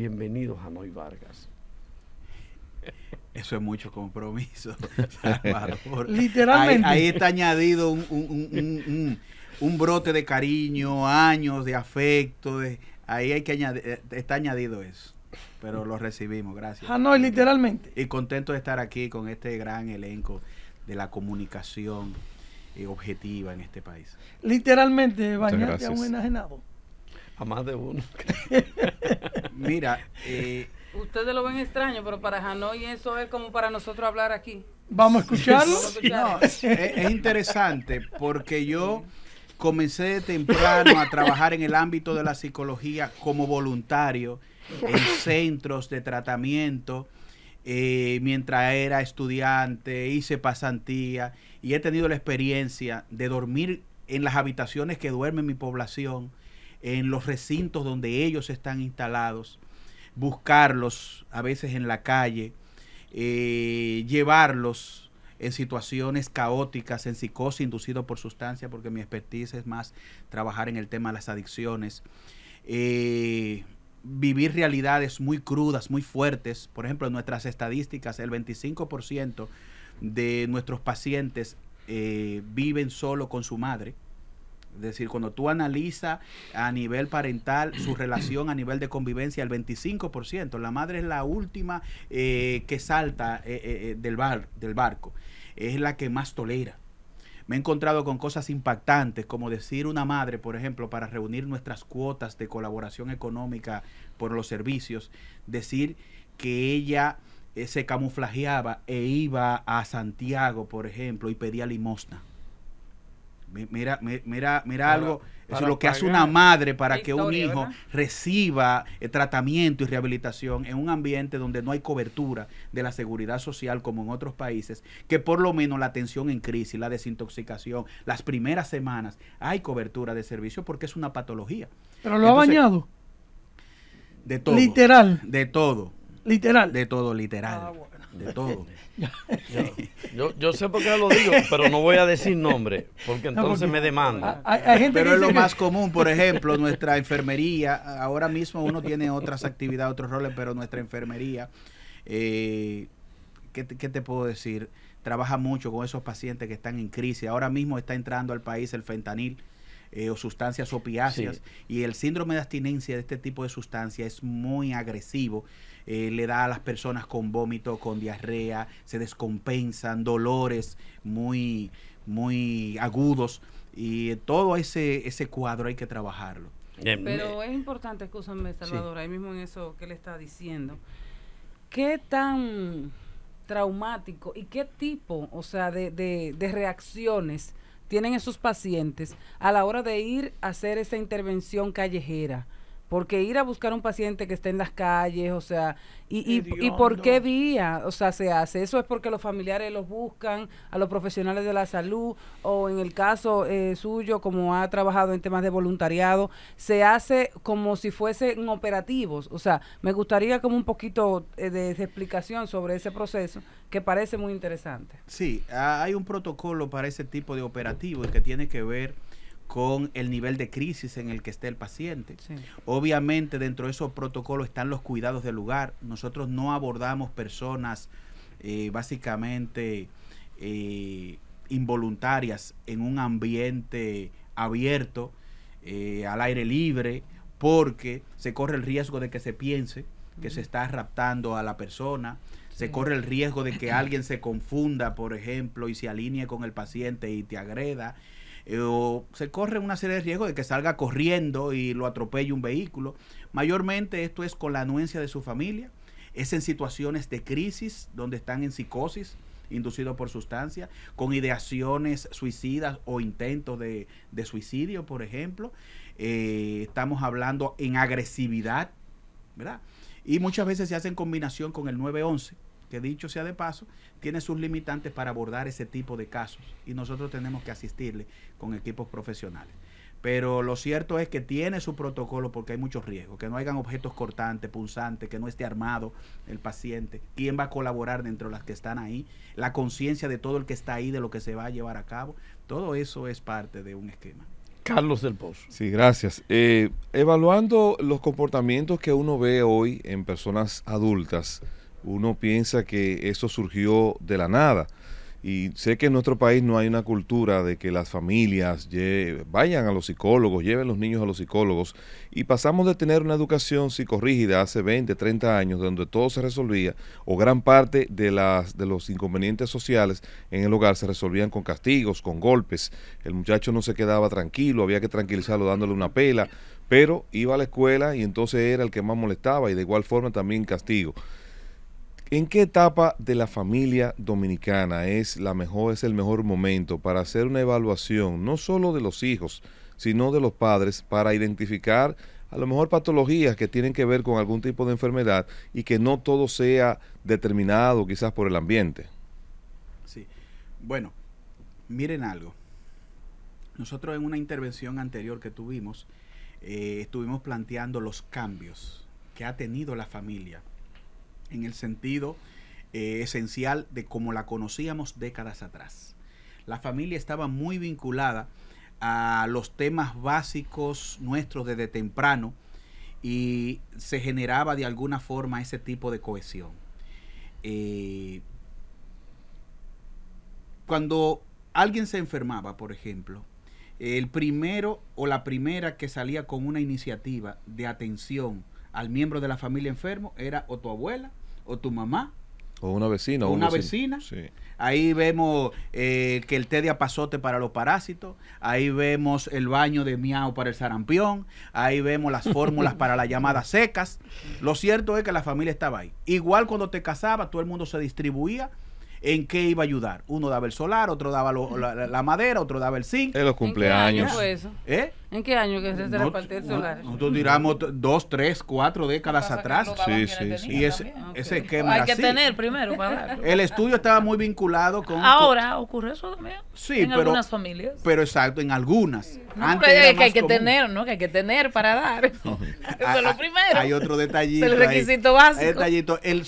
Bienvenido, a Vargas. Eso es mucho compromiso, Literalmente. Ahí, está añadido un, brote de cariño, años de afecto. ahí hay que añadir, eh, está añadido eso. Pero lo recibimos, gracias. Hanoi, ah, literalmente. Y contento de estar aquí con este gran elenco de la comunicación eh, objetiva en este país. Literalmente, bañarte a un enajenado. A más de uno. Mira, eh, Ustedes lo ven extraño, pero para Hanoi eso es como para nosotros hablar aquí. ¿Vamos a escucharlo? No, es, interesante porque yo comencé de temprano a trabajar en el ámbito de la psicología como voluntario en centros de tratamiento. Eh, mientras era estudiante, hice pasantía y he tenido la experiencia de dormir en las habitaciones que duerme mi población en los recintos donde ellos están instalados, buscarlos a veces en la calle, eh, llevarlos en situaciones caóticas, en psicosis inducido por sustancia, porque mi expertise es más trabajar en el tema de las adicciones. Eh, vivir realidades muy crudas, muy fuertes. Por ejemplo, en nuestras estadísticas, el 25% de nuestros pacientes eh, viven solo con su madre. Es decir, cuando tú analizas a nivel parental su relación a nivel de convivencia, el 25%, la madre es la última eh, que salta eh, eh, del, bar, del barco, es la que más tolera. Me he encontrado con cosas impactantes, como decir una madre, por ejemplo, para reunir nuestras cuotas de colaboración económica por los servicios, decir que ella se camuflajeaba e iba a Santiago, por ejemplo, y pedía limosna Mira, mira, mira algo, eso es lo que hace una madre para que un hijo reciba eh, tratamiento y rehabilitación en un ambiente donde no hay cobertura de la seguridad social como en otros países, que por lo menos la atención en crisis, la desintoxicación, las primeras semanas hay cobertura de servicio porque es una patología. Pero lo ha bañado. De todo. Literal. De todo. Literal. De todo, literal. Ah, de todo. yo, yo, sé por qué lo digo, pero no voy a decir nombre, porque entonces me demanda pero es lo más común, por ejemplo, nuestra enfermería, ahora mismo uno tiene otras actividades, otros roles, pero nuestra enfermería, eh, ¿qué, te puedo decir? Trabaja mucho con esos pacientes que están en crisis. Ahora mismo está entrando al país el fentanil. Eh, o sustancias opiáceas. Y el síndrome de abstinencia de este tipo de sustancias es muy agresivo eh, le da a las personas con vómito, con diarrea, se descompensan, dolores muy, muy agudos. Y todo ese, ese cuadro hay que trabajarlo. Eh, Pero es importante, escúchame, Salvador, ahí mismo en eso que le está diciendo. ¿Qué tan traumático y qué tipo, o sea, de, de reacciones tienen esos pacientes a la hora de ir a hacer esa intervención callejera? Porque ir a buscar un paciente que esté en las calles, o sea, y, por qué vía, o sea, se hace. Eso es porque los familiares los buscan, a los profesionales de la salud, o en el caso eh, suyo, como ha trabajado en temas de voluntariado, se hace como si fuesen operativos. O sea, me gustaría como un poquito eh, de, explicación sobre ese proceso que parece muy interesante. Sí, hay un protocolo para ese tipo de operativos que tiene que ver con el nivel de crisis en el que esté el paciente. Obviamente dentro de esos protocolos están los cuidados del lugar. Nosotros no abordamos personas eh, básicamente eh, involuntarias en un ambiente abierto, eh, al aire libre, porque se corre el riesgo de que se piense que se está raptando a la persona, se corre el riesgo de que alguien se confunda, por ejemplo, y se alinee con el paciente y te agreda. Eh, o se corre una serie de riesgos de que salga corriendo y lo atropelle un vehículo. Mayormente esto es con la anuencia de su familia, es en situaciones de crisis donde están en psicosis inducido por sustancias, con ideaciones suicidas o intentos de, suicidio, por ejemplo. Eh, estamos hablando en agresividad, ¿verdad? Y muchas veces se hace en combinación con el 911, que dicho sea de paso, tiene sus limitantes para abordar ese tipo de casos y nosotros tenemos que asistirle con equipos profesionales. Pero lo cierto es que tiene su protocolo porque hay muchos riesgos, que no hayan objetos cortantes, punzantes, que no esté armado el paciente, quién va a colaborar dentro de las que están ahí, la conciencia de todo el que está ahí, de lo que se va a llevar a cabo, todo eso es parte de un esquema. Carlos del Pozo. Sí, gracias. Eh, evaluando los comportamientos que uno ve hoy en personas adultas, uno piensa que eso surgió de la nada. Y sé que en nuestro país no hay una cultura de que las familias vayan a los psicólogos, lleven los niños a los psicólogos. Y pasamos de tener una educación psicorrígida hace 20, 30 años, donde todo se resolvía, o gran parte de, las, de los inconvenientes sociales en el hogar se resolvían con castigos, con golpes. El muchacho no se quedaba tranquilo, había que tranquilizarlo dándole una pela, pero iba a la escuela y entonces era el que más molestaba y de igual forma también castigo. ¿En qué etapa de la familia dominicana es, la mejor, es el mejor momento para hacer una evaluación, no solo de los hijos, sino de los padres, para identificar a lo mejor patologías que tienen que ver con algún tipo de enfermedad y que no todo sea determinado quizás por el ambiente? Sí, bueno, miren algo. Nosotros en una intervención anterior que tuvimos, eh, estuvimos planteando los cambios que ha tenido la familia en el sentido eh, esencial de como la conocíamos décadas atrás. La familia estaba muy vinculada a los temas básicos nuestros desde temprano y se generaba de alguna forma ese tipo de cohesión. Eh, cuando alguien se enfermaba, por ejemplo, el primero o la primera que salía con una iniciativa de atención al miembro de la familia enfermo era o tu abuela o tu mamá. O una vecina. una vecina. Ahí vemos eh, que el té de apazote para los parásitos. Ahí vemos el baño de miau para el sarampión. Ahí vemos las fórmulas para las llamadas secas. Lo cierto es que la familia estaba ahí. Igual cuando te casabas, todo el mundo se distribuía en qué iba a ayudar. Uno daba el solar, otro daba la, madera, otro daba el zinc. En los cumpleaños. ¿Eh? ¿En qué año qué que se solar? Nosotros tiramos dos, tres, cuatro décadas atrás. sí, sí, sí. Y ese, esquema Hay que tener primero para dar. El estudio estaba muy vinculado con... Ahora ocurre eso también. Sí, en algunas familias. Pero exacto, en algunas. Antes que hay que tener, ¿no? Que hay que tener para dar. eso es lo ah, ah, primero. Hay otro detallito. el requisito básico. Detallito, el,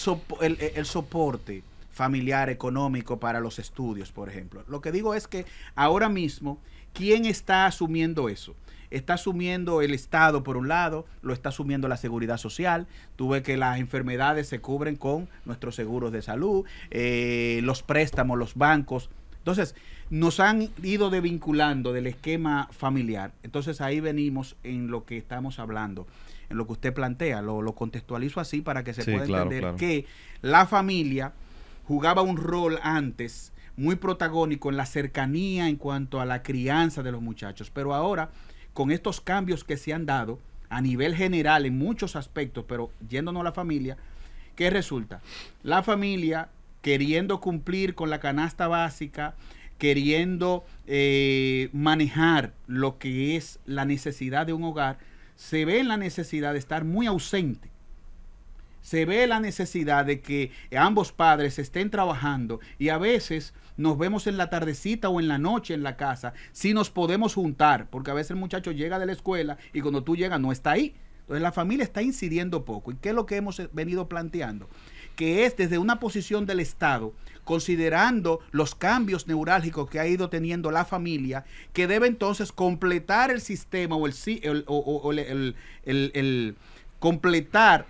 el soporte familiar, económico para los estudios, por ejemplo. Lo que digo es que ahora mismo, ¿quién está asumiendo eso? Está asumiendo el Estado por un lado, lo está asumiendo la seguridad social. Tuve que las enfermedades se cubren con nuestros seguros de salud, eh, los préstamos, los bancos. Entonces, nos han ido desvinculando del esquema familiar. Entonces ahí venimos en lo que estamos hablando, en lo que usted plantea. Lo, contextualizo así para que se pueda entender que la familia jugaba un rol antes muy protagónico en la cercanía en cuanto a la crianza de los muchachos, pero ahora con estos cambios que se han dado a nivel general en muchos aspectos, pero yéndonos a la familia, ¿qué resulta? La familia queriendo cumplir con la canasta básica, queriendo eh, manejar lo que es la necesidad de un hogar, se ve en la necesidad de estar muy ausente se ve la necesidad de que ambos padres estén trabajando y a veces nos vemos en la tardecita o en la noche en la casa, si nos podemos juntar, porque a veces el muchacho llega de la escuela y cuando tú llegas no está ahí. Entonces la familia está incidiendo poco. ¿Y qué es lo que hemos eh, venido planteando? Que es desde una posición del Estado, considerando los cambios neurálgicos que ha ido teniendo la familia, que debe entonces completar el sistema o el, o, el completar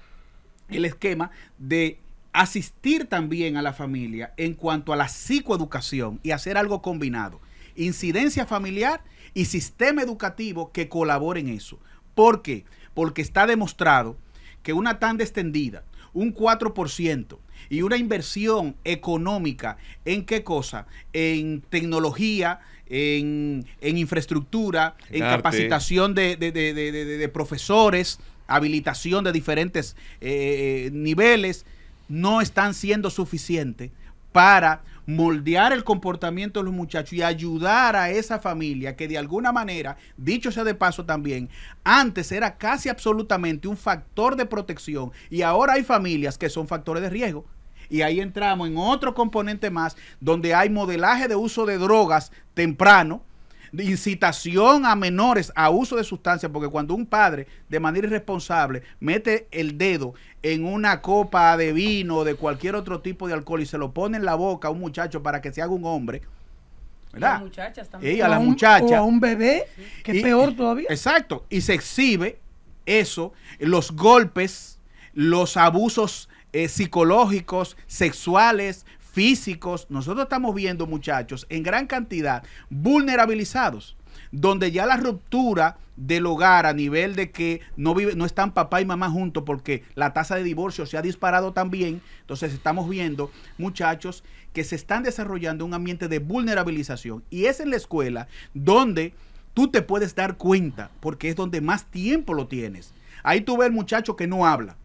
el esquema de asistir también a la familia en cuanto a la psicoeducación y hacer algo combinado. Incidencia familiar y sistema educativo que colaboren en eso. ¿Por qué? Porque está demostrado que una tanda extendida, un 4% y una inversión económica en qué cosa? En tecnología, en, infraestructura, en, capacitación de, de, de, de profesores, habilitación de diferentes eh, niveles, no están siendo suficientes para moldear el comportamiento de los muchachos y ayudar a esa familia que de alguna manera, dicho sea de paso también, antes era casi absolutamente un factor de protección y ahora hay familias que son factores de riesgo. Y ahí entramos en otro componente más donde hay modelaje de uso de drogas temprano, de incitación a menores a uso de sustancias, porque cuando un padre de manera irresponsable mete el dedo en una copa de vino o de cualquier otro tipo de alcohol y se lo pone en la boca a un muchacho para que se haga un hombre, ¿verdad? Las Y a, las a un bebé, que es peor todavía. Exacto. Y se exhibe eso, los golpes, los abusos eh, psicológicos, sexuales, físicos, nosotros estamos viendo muchachos en gran cantidad vulnerabilizados donde ya la ruptura del hogar a nivel de que no vive, no están papá y mamá juntos porque la tasa de divorcio se ha disparado también. Entonces estamos viendo muchachos que se están desarrollando un ambiente de vulnerabilización y es en la escuela donde tú te puedes dar cuenta porque es donde más tiempo lo tienes. Ahí tú ves el muchacho que no habla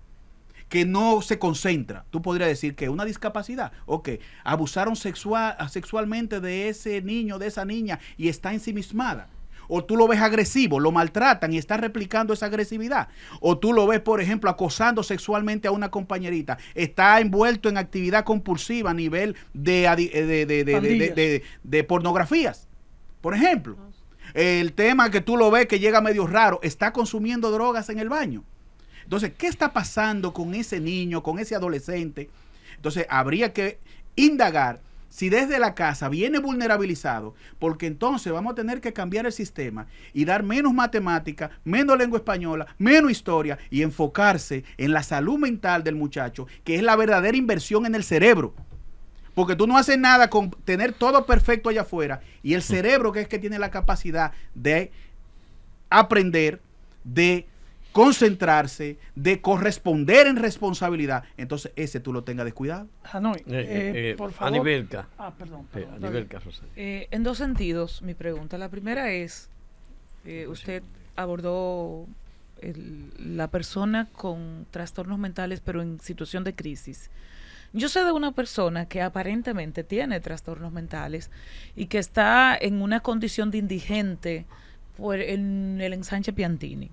que no se concentra. Tú podrías decir que una discapacidad, O que abusaron sexual, sexualmente de ese niño, de esa niña y está ensimismada. O tú lo ves agresivo, lo maltratan y está replicando esa agresividad. O tú lo ves, por ejemplo, acosando sexualmente a una compañerita. Está envuelto en actividad compulsiva a nivel de, de, de pornografías. Por ejemplo, ah, el tema que tú lo ves que llega medio raro, está consumiendo drogas en el baño. Entonces, ¿qué está pasando con ese niño, con ese adolescente? Entonces, habría que indagar si desde la casa viene vulnerabilizado, porque entonces vamos a tener que cambiar el sistema y dar menos matemática, menos lengua española, menos historia y enfocarse en la salud mental del muchacho, que es la verdadera inversión en el cerebro. Porque tú no haces nada con tener todo perfecto allá afuera y el mm. cerebro que es que tiene la capacidad de aprender, de concentrarse, de corresponder en responsabilidad, entonces ese tú lo tengas descuidado. Hanoi, eh, eh, eh, por favor. Ah, perdón. en dos sentidos, mi pregunta. La primera es, pues usted abordó la persona con trastornos mentales, pero en situación de crisis. Yo sé de una persona que aparentemente tiene trastornos mentales y que está en una condición de indigente por, en el ensanche Piantini.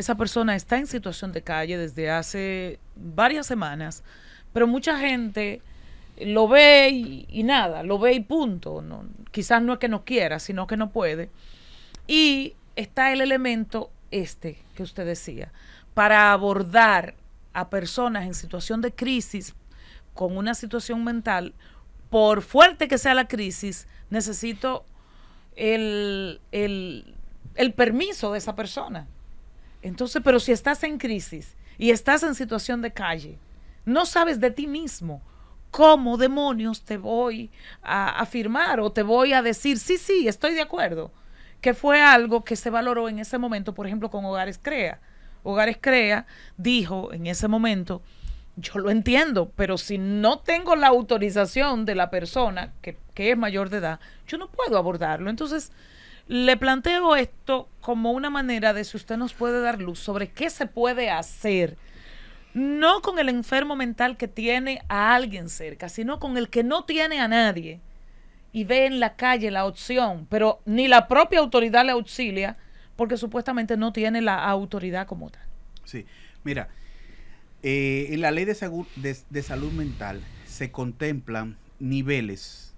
Esa persona está en situación de calle desde hace varias semanas, pero mucha gente lo ve y, nada, lo ve y punto. quizás no es que no quiera, sino que no puede. Y está el elemento este que usted decía, para abordar a personas en situación de crisis, con una situación mental, por fuerte que sea la crisis, necesito el, el permiso de esa persona. Entonces, pero si estás en crisis y estás en situación de calle, no sabes de ti mismo cómo demonios te voy a afirmar o te voy a decir, sí, sí, estoy de acuerdo, que fue algo que se valoró en ese momento, por ejemplo, con Hogares Crea. Hogares Crea dijo en ese momento, yo lo entiendo, pero si no tengo la autorización de la persona que, que es mayor de edad, yo no puedo abordarlo. Entonces, le planteo esto como una manera de si usted nos puede dar luz sobre qué se puede hacer, no con el enfermo mental que tiene a alguien cerca, sino con el que no tiene a nadie y ve en la calle la opción, pero ni la propia autoridad le auxilia porque supuestamente no tiene la autoridad como tal. Sí, mira, eh, en la ley de salud mental se contemplan niveles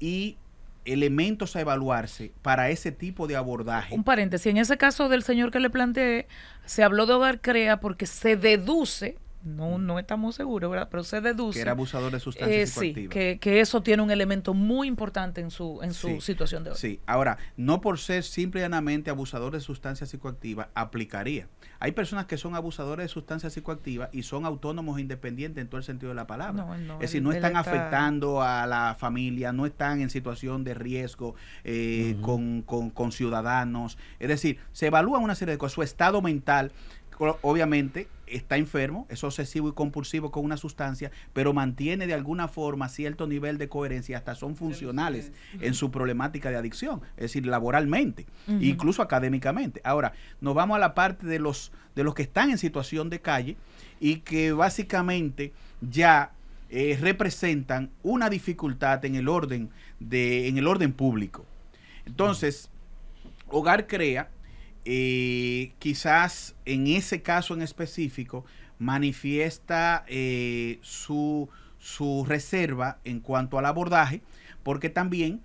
y elementos a evaluarse para ese tipo de abordaje. Un paréntesis, en ese caso del señor que le planteé, se habló de hogar crea porque se deduce no, no estamos seguros, ¿verdad? Pero se deduce. Que era abusador de sustancias eh, psicoactivas. que, eso tiene un elemento muy importante en su, en su situación de hoy. Sí, ahora, no por ser simple y llanamente abusador de sustancias psicoactivas, aplicaría. Hay personas que son abusadores de sustancias psicoactivas y son autónomos e independientes en todo el sentido de la palabra. es decir, no están afectando a la familia, no están en situación de riesgo eh, con, con, con ciudadanos. Es decir, se evalúa una serie de cosas, su estado mental obviamente está enfermo, es obsesivo y compulsivo con una sustancia, pero mantiene de alguna forma cierto nivel de coherencia, hasta son funcionales en su problemática de adicción, es decir, laboralmente, incluso académicamente. Ahora, nos vamos a la parte de los, de los que están en situación de calle y que básicamente ya eh, representan una dificultad en el orden, de, en el orden público. Entonces, Hogar Crea eh, quizás en ese caso en específico manifiesta eh, su, su, reserva en cuanto al abordaje, porque también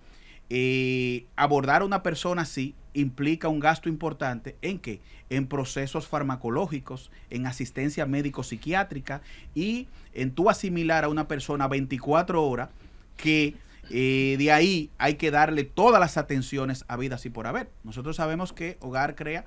eh, abordar a una persona así implica un gasto importante en qué? En procesos farmacológicos, en asistencia médico-psiquiátrica y en tú asimilar a una persona 24 horas que de ahí hay que darle todas las atenciones a vidas y por haber. Nosotros sabemos que Hogar Crea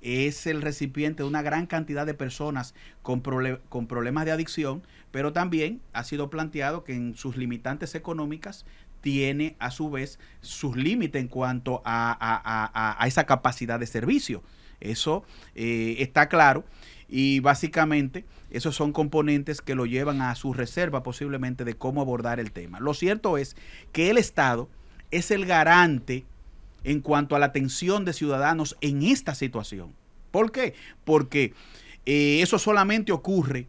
es el recipiente de una gran cantidad de personas con, problemas de adicción, pero también ha sido planteado que en sus limitantes económicas tiene a su vez sus límites en cuanto a, esa capacidad de servicio. Eso eh, está claro y básicamente esos son componentes que lo llevan a su reserva posiblemente de cómo abordar el tema. Lo cierto es que el Estado es el garante en cuanto a la atención de ciudadanos en esta situación. ¿Por qué? Porque eh, eso solamente ocurre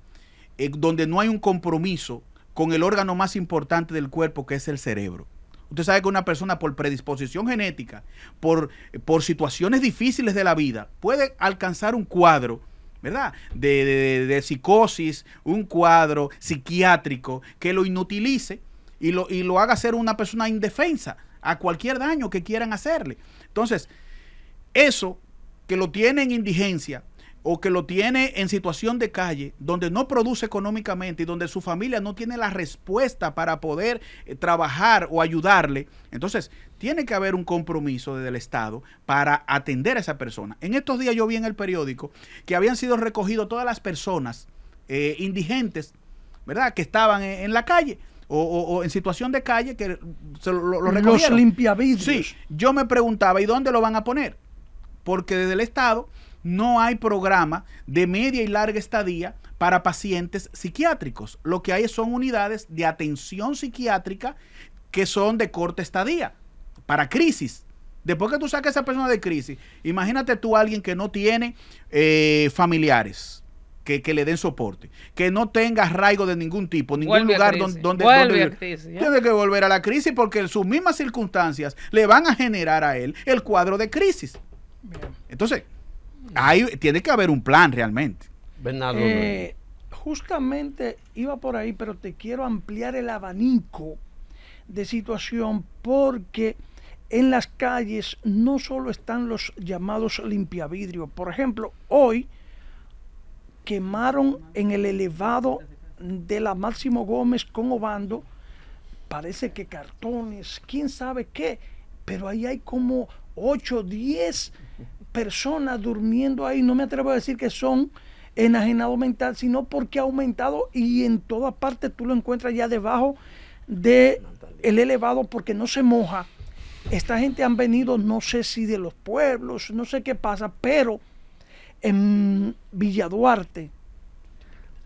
eh, donde no hay un compromiso con el órgano más importante del cuerpo, que es el cerebro. Usted sabe que una persona por predisposición genética, por, eh, por situaciones difíciles de la vida, puede alcanzar un cuadro ¿verdad? De, de, psicosis, un cuadro psiquiátrico que lo inutilice y lo, haga ser una persona indefensa a cualquier daño que quieran hacerle. Entonces, eso que lo tiene en indigencia o que lo tiene en situación de calle, donde no produce económicamente y donde su familia no tiene la respuesta para poder eh, trabajar o ayudarle, entonces tiene que haber un compromiso desde el Estado para atender a esa persona. En estos días yo vi en el periódico que habían sido recogidos todas las personas eh, indigentes, ¿verdad? Que estaban en, la calle. O, en situación de calle que se lo, lo Los Sí, yo me preguntaba, ¿y dónde lo van a poner? Porque desde el Estado no hay programa de media y larga estadía para pacientes psiquiátricos. Lo que hay son unidades de atención psiquiátrica que son de corta estadía para crisis. Después que tú saques a esa persona de crisis, imagínate tú a alguien que no tiene eh, familiares. Que, le den soporte, que no tenga arraigo de ningún tipo, ningún lugar donde, donde, tiene que volver a la crisis porque sus mismas circunstancias le van a generar a él el cuadro de crisis. Entonces, ahí tiene que haber un plan realmente. Bernardo. Eh, justamente iba por ahí, pero te quiero ampliar el abanico de situación porque en las calles no solo están los llamados limpiavidrio. Por ejemplo, hoy quemaron en el elevado de la Máximo Gómez con Obando, parece que cartones, quién sabe qué, pero ahí hay como 8, 10 personas durmiendo ahí. No me atrevo a decir que son enajenado mental, sino porque ha aumentado y en toda parte tú lo encuentras ya debajo del el elevado porque no se moja esta gente han venido, no sé si de los pueblos, no sé qué pasa, pero en Villaduarte,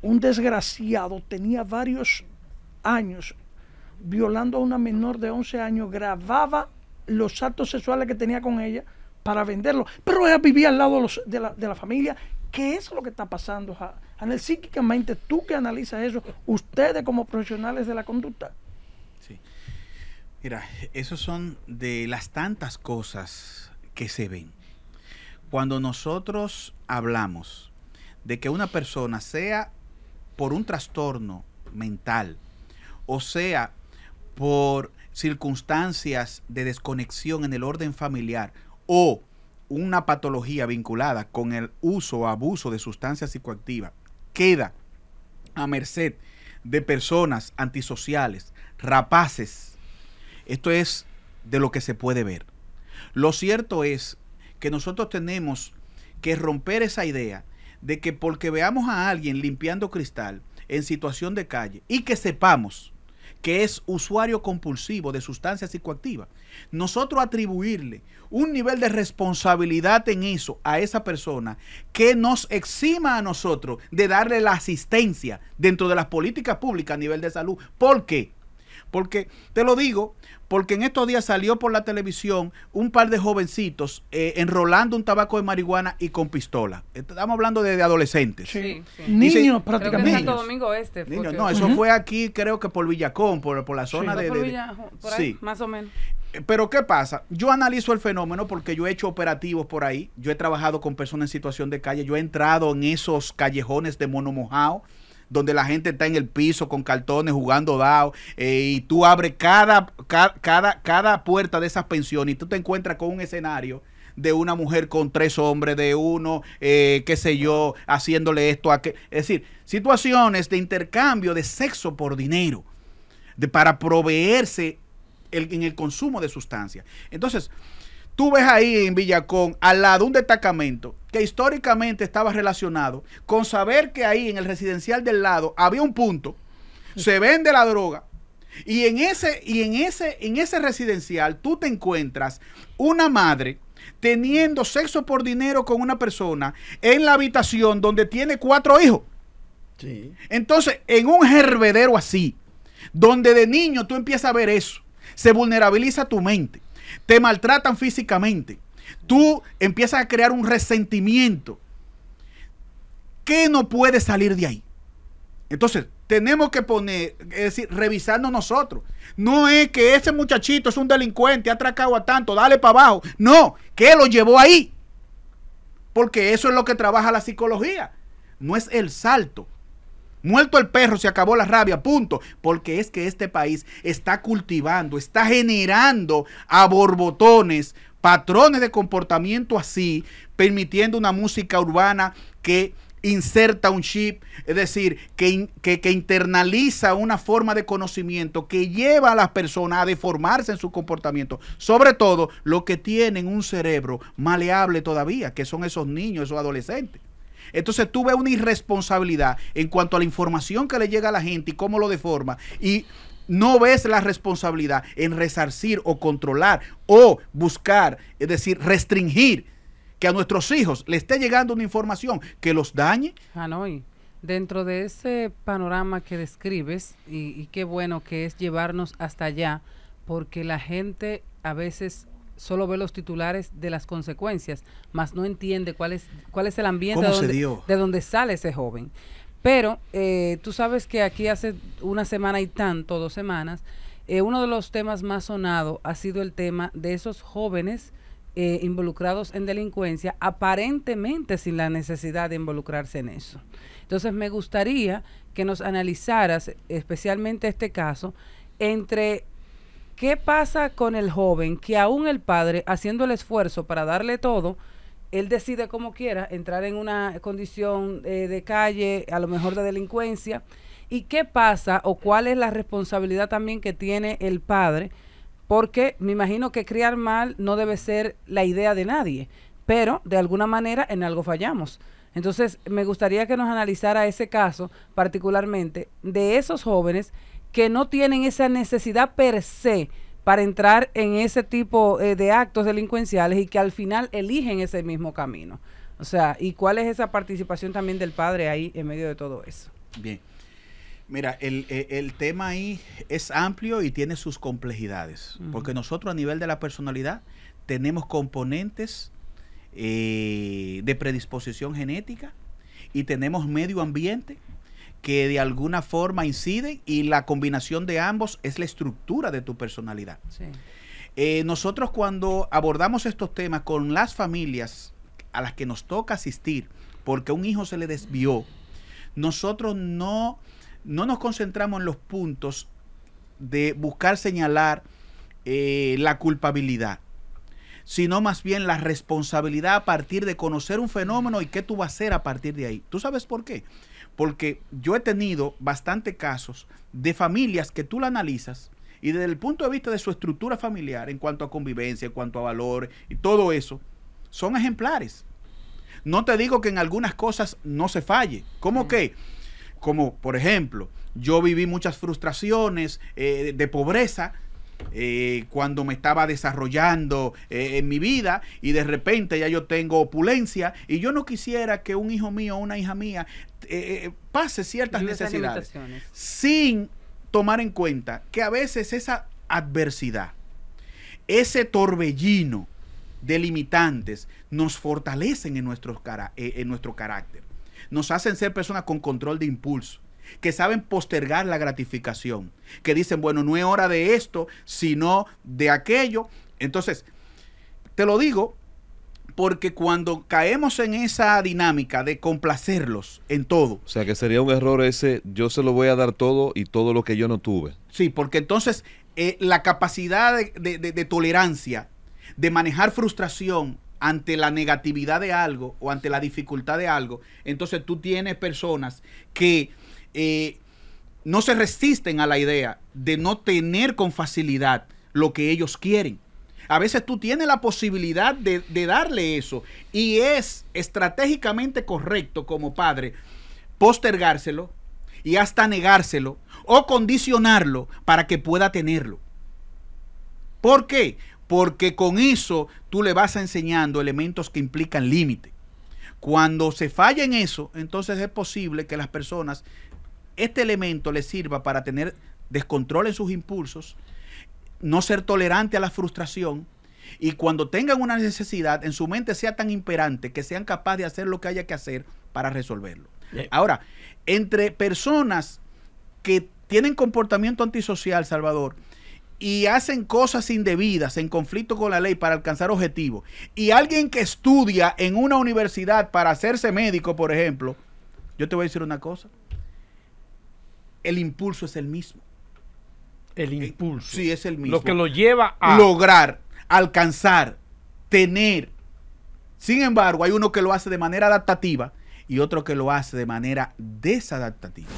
un desgraciado tenía varios años violando a una menor de 11 años, grababa los actos sexuales que tenía con ella para venderlo, pero ella vivía al lado de, la, familia. ¿Qué es lo que está pasando? Anel, psíquicamente, tú que analizas eso, ustedes como profesionales de la conducta. Sí. Mira, esos son de las tantas cosas que se ven. Cuando nosotros hablamos de que una persona sea por un trastorno mental o sea por circunstancias de desconexión en el orden familiar o una patología vinculada con el uso o abuso de sustancias psicoactivas, queda a merced de personas antisociales, rapaces, esto es de lo que se puede ver. Lo cierto es que nosotros tenemos que romper esa idea de que porque veamos a alguien limpiando cristal en situación de calle y que sepamos que es usuario compulsivo de sustancias psicoactivas, nosotros atribuirle un nivel de responsabilidad en eso a esa persona que nos exima a nosotros de darle la asistencia dentro de las políticas públicas a nivel de salud. ¿Por qué? Porque, te lo digo, porque en estos días salió por la televisión un par de jovencitos eh, enrolando un tabaco de marihuana y con pistola. Estamos hablando de, adolescentes. Sí, Niños prácticamente. Santo Domingo Este. no, eso fue aquí, creo que por Villacón, por, la zona sí, de... Por por ahí, más o menos. Eh, pero ¿qué pasa? Yo analizo el fenómeno porque yo he hecho operativos por ahí, yo he trabajado con personas en situación de calle, yo he entrado en esos callejones de Mono mojado donde la gente está en el piso con cartones jugando dao... Eh, y tú abres cada, cada, cada, puerta de esas pensiones y tú te encuentras con un escenario de una mujer con tres hombres, de uno, eh, qué sé yo, haciéndole esto a que. Es decir, situaciones de intercambio de sexo por dinero, de, para proveerse en el consumo de sustancias. Entonces, tú ves ahí en Villacón, al lado de un destacamento, que históricamente estaba relacionado con saber que ahí en el residencial del lado había un punto, se vende la droga, y en ese, y en ese, en ese residencial tú te encuentras una madre teniendo sexo por dinero con una persona en la habitación donde tiene cuatro hijos. Entonces, en un hervedero así, donde de niño tú empiezas a ver eso, se vulnerabiliza tu mente, te maltratan físicamente, Tú empiezas a crear un resentimiento que no puede salir de ahí. Entonces, tenemos que poner, es decir, revisarnos nosotros. No es que ese muchachito es un delincuente, ha atracado a tanto, dale para abajo. No, que lo llevó ahí. Porque eso es lo que trabaja la psicología. No es el salto. Muerto el perro, se acabó la rabia, punto. Porque es que este país está cultivando, está generando a borbotones patrones de comportamiento así, permitiendo una música urbana que inserta un chip, es decir, que, que, internaliza una forma de conocimiento que lleva a las personas a deformarse en su comportamiento. Sobre todo los que tienen un cerebro maleable todavía, que son esos niños, esos adolescentes. Entonces tú ves una irresponsabilidad en cuanto a la información que le llega a la gente y cómo lo deforma. Y no ves la responsabilidad en resarcir o controlar o buscar, es decir, restringir que a nuestros hijos le esté llegando una información que los dañe. Hanoi, ah, dentro de ese panorama que describes, y, qué bueno que es llevarnos hasta allá, porque la gente a veces solo ve los titulares de las consecuencias, mas no entiende cuál es, cuál es el ambiente de donde sale ese joven. Pero eh, tú sabes que aquí hace una semana y tanto, dos semanas, eh, uno de los temas más sonados ha sido el tema de esos jóvenes eh, involucrados en delincuencia, aparentemente sin la necesidad de involucrarse en eso. Entonces me gustaría que nos analizaras especialmente este caso entre qué pasa con el joven que aún el padre, haciendo el esfuerzo para darle todo, él decide como quiera entrar en una condición eh, de calle, a lo mejor de delincuencia. ¿Y qué pasa o cuál es la responsabilidad también que tiene el padre? Porque me imagino que criar mal no debe ser la idea de nadie, pero de alguna manera en algo fallamos. Entonces, me gustaría que nos analizara ese caso particularmente de esos jóvenes que no tienen esa necesidad per se para entrar en ese tipo eh, de actos delincuenciales y que al final eligen ese mismo camino. O sea, ¿y cuál es esa participación también del padre ahí en medio de todo eso? Bien. Mira, el, eh, tema ahí es amplio y tiene sus complejidades, porque nosotros a nivel de la personalidad tenemos componentes eh, de predisposición genética y tenemos medio ambiente que de alguna forma inciden y la combinación de ambos es la estructura de tu personalidad. Eh, nosotros cuando abordamos estos temas con las familias a las que nos toca asistir, porque un hijo se le desvió, nosotros no, no nos concentramos en los puntos de buscar señalar eh, la culpabilidad, sino más bien la responsabilidad a partir de conocer un fenómeno y qué tú vas a hacer a partir de ahí. ¿Tú sabes por qué? porque yo he tenido bastantes casos de familias que tú la analizas y desde el punto de vista de su estructura familiar, en cuanto a convivencia, en cuanto a valores y todo eso, son ejemplares. No te digo que en algunas cosas no se falle. ¿Cómo mm. que? Como por ejemplo, yo viví muchas frustraciones eh, de pobreza, eh, cuando me estaba desarrollando eh, en mi vida y de repente ya yo tengo opulencia y yo no quisiera que un hijo mío o una hija mía eh, pase ciertas necesidades sin tomar en cuenta que a veces esa adversidad, ese torbellino de limitantes nos fortalecen en, nuestros en nuestro carácter, nos hacen ser personas con control de impulso que saben postergar la gratificación, que dicen, bueno, no es hora de esto, sino de aquello. Entonces, te lo digo porque cuando caemos en esa dinámica de complacerlos en todo. O sea, que sería un error ese, yo se lo voy a dar todo y todo lo que yo no tuve. Sí, porque entonces eh, la capacidad de tolerancia, de manejar frustración, ante la negatividad de algo o ante la dificultad de algo, entonces tú tienes personas que eh, no se resisten a la idea de no tener con facilidad lo que ellos quieren. A veces tú tienes la posibilidad de, de darle eso y es estratégicamente correcto como padre postergárselo y hasta negárselo o condicionarlo para que pueda tenerlo. ¿Por qué? Porque con eso tú le vas enseñando elementos que implican límite. Cuando se falla en eso, entonces es posible que las personas este elemento le sirva para tener descontrol en sus impulsos, no ser tolerante a la frustración y cuando tengan una necesidad en su mente sea tan imperante que sean capaces de hacer lo que haya que hacer para resolverlo. Ahora, entre personas que tienen comportamiento antisocial, Salvador, y hacen cosas indebidas en conflicto con la ley para alcanzar objetivos, y alguien que estudia en una universidad para hacerse médico, por ejemplo, yo te voy a decir una cosa, el impulso es el mismo. El impulso. Sí, es el mismo. Lo que lo lleva a lograr, alcanzar, tener. Sin embargo, hay uno que lo hace de manera adaptativa y otro que lo hace de manera desadaptativa.